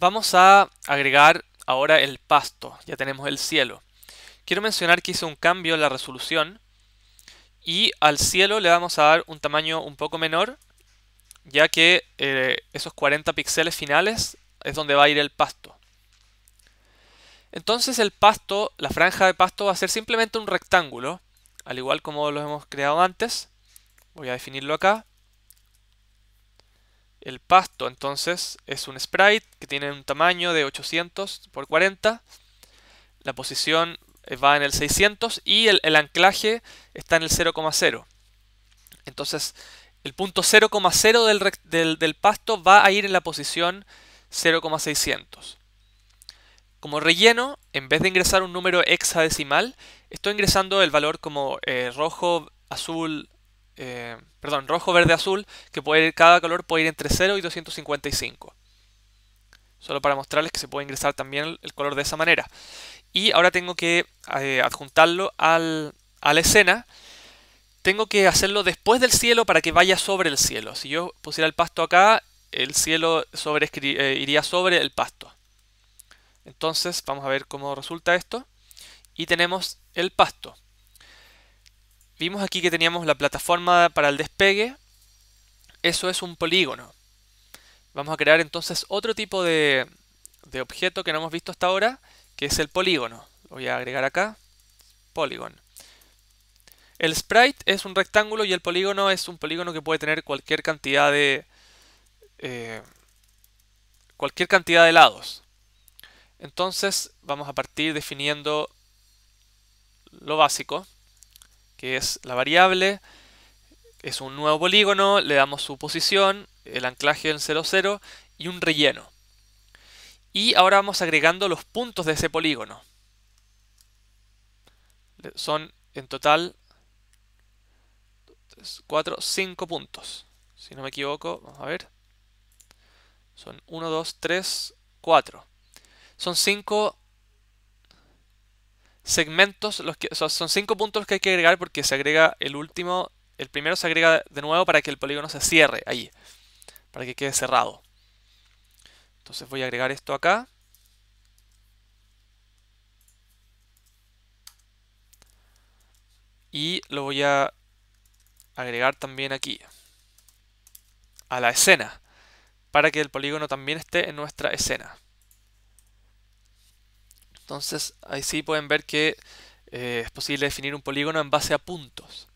Vamos a agregar ahora el pasto, ya tenemos el cielo. Quiero mencionar que hice un cambio en la resolución y al cielo le vamos a dar un tamaño un poco menor, ya que eh, esos 40 píxeles finales es donde va a ir el pasto. Entonces el pasto, la franja de pasto va a ser simplemente un rectángulo, al igual como lo hemos creado antes. Voy a definirlo acá. El pasto entonces es un sprite que tiene un tamaño de 800 por 40. La posición eh, va en el 600 y el, anclaje está en el 0,0. Entonces el punto 0,0 del, del, pasto va a ir en la posición 0,600. Como relleno, en vez de ingresar un número hexadecimal, estoy ingresando el valor como eh, rojo, azul, eh, perdón, rojo, verde, azul, que puede ir, cada color puede ir entre 0 y 255. Solo para mostrarles que se puede ingresar también el color de esa manera. Y ahora tengo que eh, adjuntarlo al, a la escena. Tengo que hacerlo después del cielo para que vaya sobre el cielo. Si yo pusiera el pasto acá, el cielo sobre, eh, iría sobre el pasto. Entonces, vamos a ver cómo resulta esto. Y tenemos el pasto. Vimos aquí que teníamos la plataforma para el despegue. Eso es un polígono. Vamos a crear entonces otro tipo de, objeto que no hemos visto hasta ahora, que es el polígono. voy a agregar acá. polígono. El sprite es un rectángulo y el polígono es un polígono que puede tener cualquier cantidad de... Eh, cualquier cantidad de lados. Entonces vamos a partir definiendo lo básico que es la variable, es un nuevo polígono, le damos su posición, el anclaje en 0, 0 y un relleno. Y ahora vamos agregando los puntos de ese polígono. Son en total 4, 5 puntos. Si no me equivoco, vamos a ver. Son 1, 2, 3, 4. Son 5 segmentos, son cinco puntos que hay que agregar porque se agrega el último, el primero se agrega de nuevo para que el polígono se cierre ahí, para que quede cerrado. Entonces voy a agregar esto acá. Y lo voy a agregar también aquí, a la escena, para que el polígono también esté en nuestra escena. Entonces ahí sí pueden ver que eh, es posible definir un polígono en base a puntos.